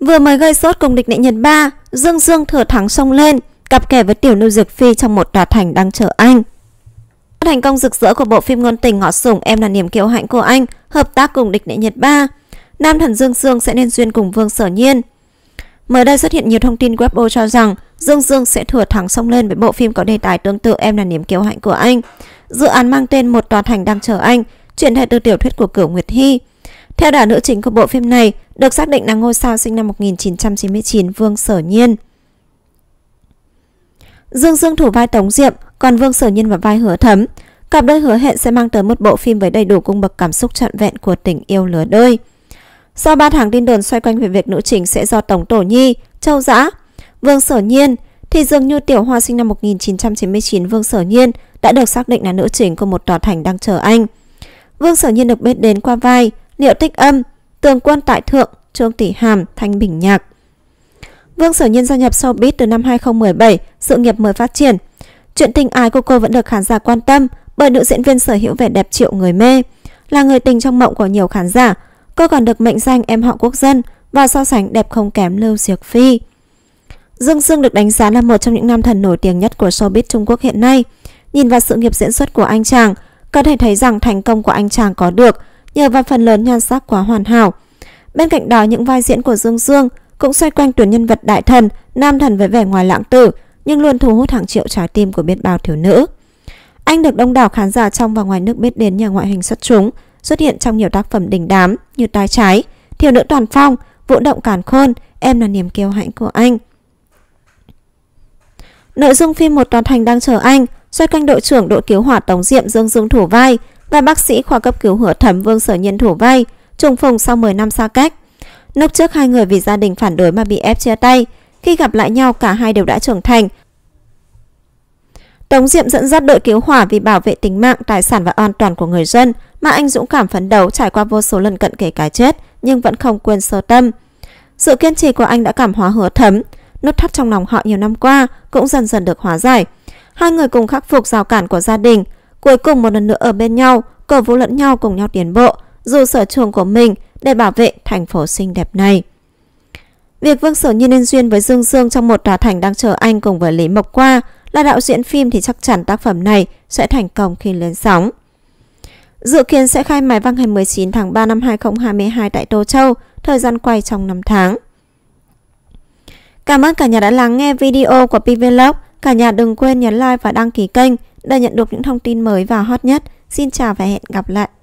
Vừa mới gây sốt cùng địch đệ Nhật Ba, Dương Dương thừa thắng xông lên, cặp kè với tiểu lưu Dược Phi trong một tòa thành đang chờ anh. Thành công rực rỡ của bộ phim ngôn tình ngọt sủng Em là niềm kiêu hãnh của anh, hợp tác cùng địch đệ Nhật Ba. Nam thần Dương Dương sẽ nên duyên cùng Vương Sở Nhiên. Mới đây xuất hiện nhiều thông tin Weibo cho rằng Dương Dương sẽ thừa thắng xông lên với bộ phim có đề tài tương tự Em là niềm kiêu hãnh của anh. Dự án mang tên Một tòa thành đang chờ anh, chuyển thể từ tiểu thuyết của Cửu Nguyệt Hy. Theo đó, nữ chính của bộ phim này được xác định là ngôi sao sinh năm 1999 Vương Sở Nhiên. Dương Dương thủ vai Tống Diệm, còn Vương Sở Nhiên vào vai Hứa Thấm. Cặp đôi hứa hẹn sẽ mang tới một bộ phim với đầy đủ cung bậc cảm xúc trọn vẹn của tình yêu lứa đôi. Sau ba tháng tin đồn xoay quanh về việc nữ chính sẽ do Tổng Tổ Nhi, Châu Dã, Vương Sở Nhiên, thì dường như Tiểu Hoa sinh năm 1999 Vương Sở Nhiên đã được xác định là nữ chính của một tòa thành đang chờ anh. Vương Sở Nhiên được biết đến qua vai Liệu Tích Âm, Tường Quân Tại Thượng, Trương Tỷ Hàm, Thanh Bình Nhạc. Vương Sở Nhiên gia nhập showbiz từ năm 2017, sự nghiệp mới phát triển. Chuyện tình ái của cô vẫn được khán giả quan tâm bởi nữ diễn viên sở hữu vẻ đẹp triệu người mê, là người tình trong mộng của nhiều khán giả. Cô còn được mệnh danh em họ quốc dân và so sánh đẹp không kém Lưu Diệc Phi. Dương Dương được đánh giá là một trong những nam thần nổi tiếng nhất của showbiz Trung Quốc hiện nay. Nhìn vào sự nghiệp diễn xuất của anh chàng, có thể thấy rằng thành công của anh chàng có được nhờ vào phần lớn nhan sắc quá hoàn hảo. Bên cạnh đó những vai diễn của Dương Dương cũng xoay quanh tuyển nhân vật đại thần, nam thần với vẻ ngoài lãng tử nhưng luôn thu hút hàng triệu trái tim của biết bao thiếu nữ. Anh được đông đảo khán giả trong và ngoài nước biết đến nhờ ngoại hình xuất chúng, xuất hiện trong nhiều tác phẩm đình đám như Tay trái, Thiếu nữ toàn phong, Vũ động càn khôn, Em là niềm kiêu hãnh của anh. Nội dung phim Một toàn thành đang chờ anh, xoay quanh đội trưởng đội cứu hỏa Tống Diệm Dương Dương thủ vai, và bác sĩ khoa cấp cứu hứa thẩm Vương Sở nhân thủ vai, trùng phùng sau 10 năm xa cách. Lúc trước hai người vì gia đình phản đối mà bị ép chia tay, khi gặp lại nhau cả hai đều đã trưởng thành. Tống Diệm dẫn dắt đội cứu hỏa vì bảo vệ tính mạng, tài sản và an toàn của người dân mà anh dũng cảm phấn đấu trải qua vô số lần cận kề cái chết nhưng vẫn không quên sơ tâm. Sự kiên trì của anh đã cảm hóa hứa thấm, nút thắt trong lòng họ nhiều năm qua cũng dần dần được hóa giải. Hai người cùng khắc phục rào cản của gia đình, Cuối cùng một lần nữa ở bên nhau, cổ vũ lẫn nhau cùng nhau tiến bộ, dù sở trường của mình để bảo vệ thành phố xinh đẹp này. Việc Vương Sở Nhiên nên duyên với Dương Dương trong một tòa thành đang chờ anh cùng với Lý Mộc Qua là đạo diễn phim thì chắc chắn tác phẩm này sẽ thành công khi lên sóng. Dự kiến sẽ khai mài vào ngày 19 tháng 3 năm 2022 tại Tô Châu, thời gian quay trong 5 tháng. Cảm ơn cả nhà đã lắng nghe video của PVlog. Cả nhà đừng quên nhấn like và đăng ký kênh để nhận được những thông tin mới và hot nhất. Xin chào và hẹn gặp lại!